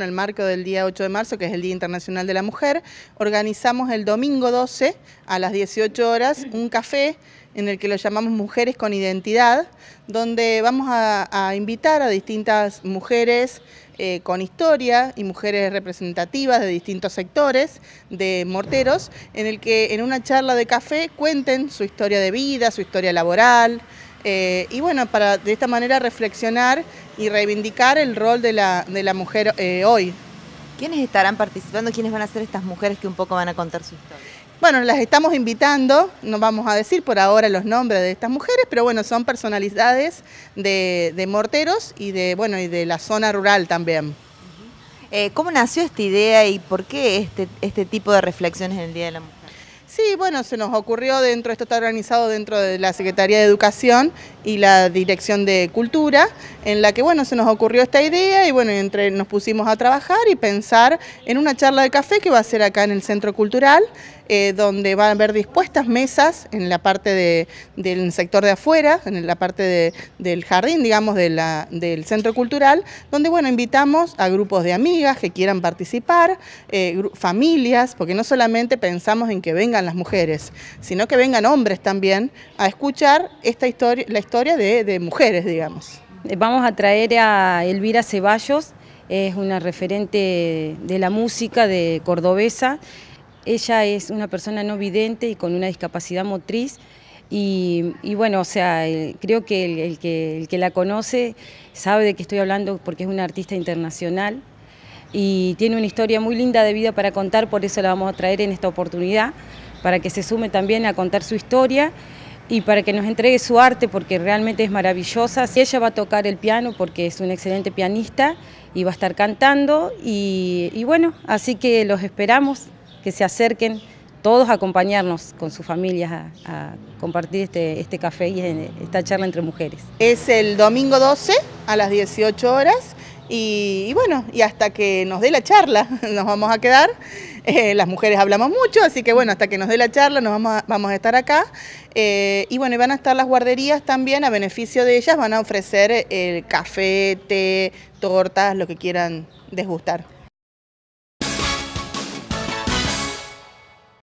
En el marco del día 8 de marzo, que es el Día Internacional de la Mujer, organizamos el domingo 12 a las 18 horas un café en el que lo llamamos Mujeres con Identidad, donde vamos a, invitar a distintas mujeres eh, con historia y mujeres representativas de distintos sectores de morteros, en el que en una charla de café cuenten su historia de vida, su historia laboral, eh, y bueno, para de esta manera reflexionar y reivindicar el rol de la, mujer eh, hoy. ¿Quiénes estarán participando? ¿Quiénes van a ser estas mujeres que un poco van a contar su historia? Bueno, las estamos invitando, no vamos a decir por ahora los nombres de estas mujeres, pero bueno, son personalidades de, morteros y de, bueno, y de la zona rural también. Eh, ¿Cómo nació esta idea y por qué este, este tipo de reflexiones en el Día de la Mujer? Sí, bueno, se nos ocurrió dentro, esto está organizado dentro de la Secretaría de Educación y la Dirección de Cultura, en la que bueno, se nos ocurrió esta idea y bueno, entre nos pusimos a trabajar y pensar en una charla de café que va a ser acá en el Centro Cultural, eh, donde van a haber dispuestas mesas en la parte del sector de afuera, en la parte del jardín, digamos, del Centro Cultural, donde bueno, invitamos a grupos de amigas que quieran participar, eh, familias, porque no solamente pensamos en que vengan las mujeres, sino que vengan hombres también a escuchar esta historia, la historia de, mujeres, digamos. Eh, vamos a traer a Elvira Ceballos, es una referente de la música de cordobesa. Ella es una persona no vidente y con una discapacidad motriz. Y, bueno, o sea, creo que el, el que el que la conoce sabe de qué estoy hablando porque es una artista internacional y tiene una historia muy linda de vida para contar, por eso la vamos a traer en esta oportunidad, para que se sume también a contar su historia y para que nos entregue su arte porque realmente es maravillosa. Ella va a tocar el piano porque es un excelente pianista y va a estar cantando y, bueno, así que los esperamos que se acerquen todos a acompañarnos con sus familias a, compartir este, este café y este, esta charla entre mujeres. Es el domingo 12 a las 18 horas y, bueno, y hasta que nos dé la charla nos vamos a quedar. Eh, las mujeres hablamos mucho, así que bueno, hasta que nos dé la charla nos vamos a, vamos a estar acá. Eh, y bueno, y van a estar las guarderías también a beneficio de ellas, van a ofrecer eh, el café, té, tortas, lo que quieran desgustar.